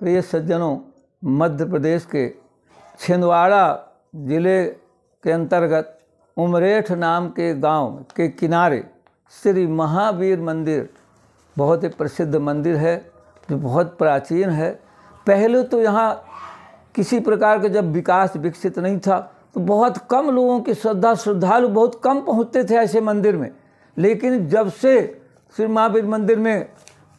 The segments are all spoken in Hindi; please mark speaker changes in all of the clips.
Speaker 1: प्रिय सज्जनों मध्य प्रदेश के छिंदवाड़ा जिले के अंतर्गत उमरेठ नाम के गांव के किनारे श्री महावीर मंदिर बहुत ही प्रसिद्ध मंदिर है जो बहुत प्राचीन है पहले तो यहाँ किसी प्रकार का जब विकास विकसित नहीं था तो बहुत कम लोगों की श्रद्धा श्रद्धालु बहुत कम पहुँचते थे ऐसे मंदिर में लेकिन जब से श्री महावीर मंदिर में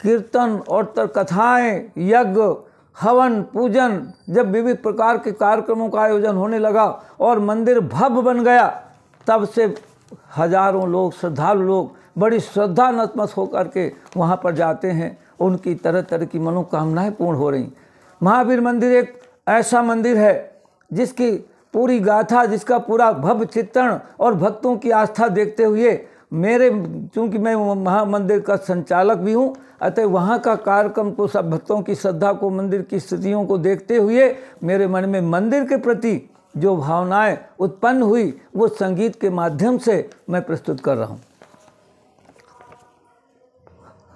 Speaker 1: कीर्तन और कथाएँ यज्ञ हवन पूजन जब विविध प्रकार के कार्यक्रमों का आयोजन होने लगा और मंदिर भव्य बन गया तब से हजारों लोग श्रद्धालु लोग बड़ी श्रद्धा नतमस होकर के वहाँ पर जाते हैं उनकी तरह तरह की मनोकामनाएं पूर्ण हो रही महावीर मंदिर एक ऐसा मंदिर है जिसकी पूरी गाथा जिसका पूरा भव्य चित्रण और भक्तों की आस्था देखते हुए मेरे चूंकि मैं महामंदिर का संचालक भी हूँ अतः वहाँ का कार्यक्रम को सब भक्तों की श्रद्धा को मंदिर की स्थितियों को देखते हुए मेरे मन में मंदिर के प्रति जो भावनाएं उत्पन्न हुई वो संगीत के माध्यम से मैं प्रस्तुत कर रहा हूँ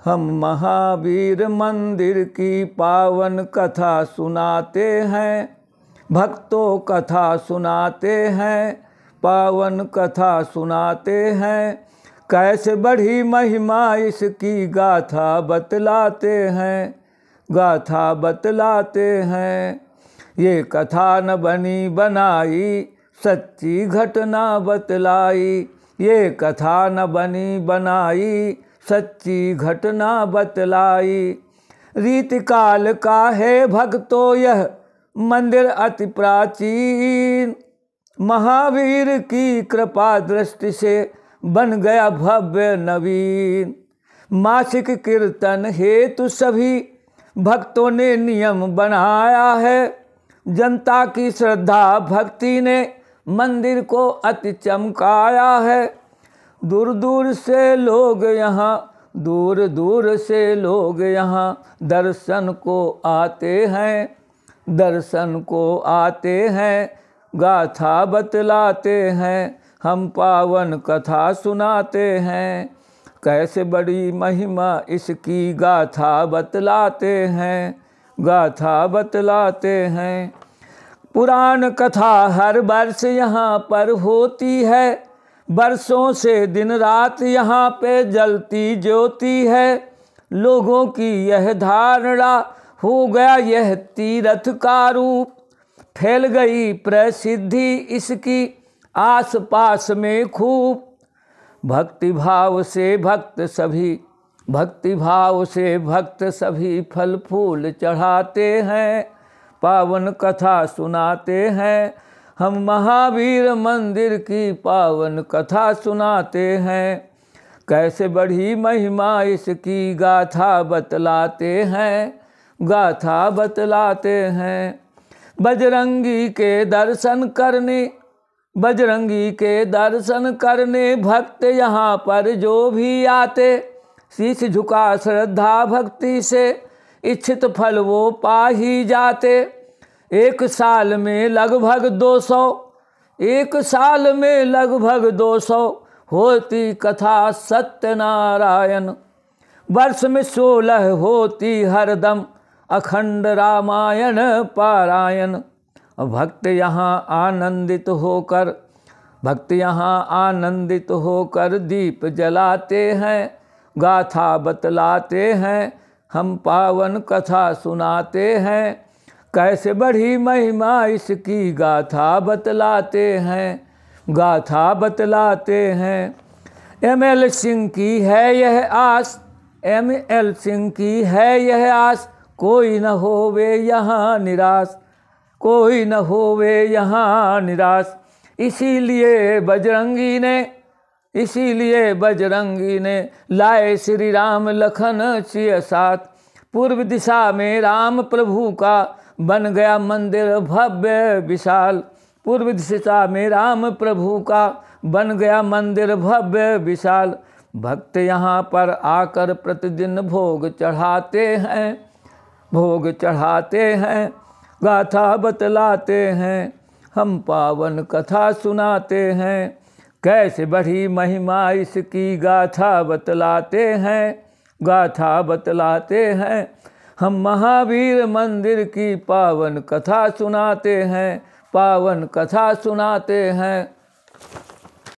Speaker 1: हम महावीर मंदिर की पावन कथा सुनाते हैं भक्तों कथा सुनाते हैं पावन कथा सुनाते हैं कैसे बढ़ी महिमा इसकी गाथा बतलाते हैं गाथा बतलाते हैं ये कथा न बनी बनाई सच्ची घटना बतलाई ये कथा न बनी बनाई सच्ची घटना बतलाई रीत काल का है भक्तो यह मंदिर अति प्राचीन महावीर की कृपा दृष्टि से बन गया भव्य नवीन मासिक कीर्तन हेतु सभी भक्तों ने नियम बनाया है जनता की श्रद्धा भक्ति ने मंदिर को अति चमकाया है दूर दूर से लोग यहाँ दूर दूर से लोग यहाँ दर्शन को आते हैं दर्शन को आते हैं गाथा बतलाते हैं हम पावन कथा सुनाते हैं कैसे बड़ी महिमा इसकी गाथा बतलाते हैं गाथा बतलाते हैं पुराण कथा हर वर्ष यहाँ पर होती है बरसों से दिन रात यहाँ पे जलती ज्योति है लोगों की यह धारणा हो गया यह तीर्थ का रूप फैल गई प्रसिद्धि इसकी आस पास में खूब भक्ति भाव से भक्त सभी भक्ति भाव से भक्त सभी फल फूल चढ़ाते हैं पावन कथा सुनाते हैं हम महावीर मंदिर की पावन कथा सुनाते हैं कैसे बड़ी महिमा इसकी गाथा बतलाते हैं गाथा बतलाते हैं बजरंगी के दर्शन करने बजरंगी के दर्शन करने भक्त यहाँ पर जो भी आते शीश झुका श्रद्धा भक्ति से इच्छित फल वो पा ही जाते एक साल में लगभग दो सौ एक साल में लगभग दो सौ होती कथा सत्यनारायण वर्ष में सोलह होती हरदम अखंड रामायण पारायण भक्त यहाँ आनंदित होकर भक्त यहाँ आनंदित होकर दीप जलाते हैं गाथा बतलाते हैं हम पावन कथा सुनाते हैं कैसे बढ़ी महिमा इसकी गाथा बतलाते हैं गाथा बतलाते हैं एम एल सिंह की है यह आस एम एल सिंह की है यह आस कोई न होवे यहाँ निराश कोई न होवे यहाँ निराश इसीलिए बजरंगी ने इसीलिए बजरंगी ने लाए श्री राम लखन चिय साथ पूर्व दिशा में राम प्रभु का बन गया मंदिर भव्य विशाल पूर्व दिशा में राम प्रभु का बन गया मंदिर भव्य विशाल भक्त यहाँ पर आकर प्रतिदिन भोग चढ़ाते हैं भोग चढ़ाते हैं गाथा बतलाते हैं हम पावन कथा सुनाते हैं कैसे बढ़ी महिमा इसकी गाथा बतलाते हैं गाथा बतलाते हैं हम महावीर मंदिर की पावन कथा सुनाते हैं पावन कथा सुनाते हैं